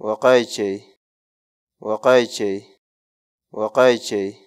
وقايتشي وقايتشي وقايتشي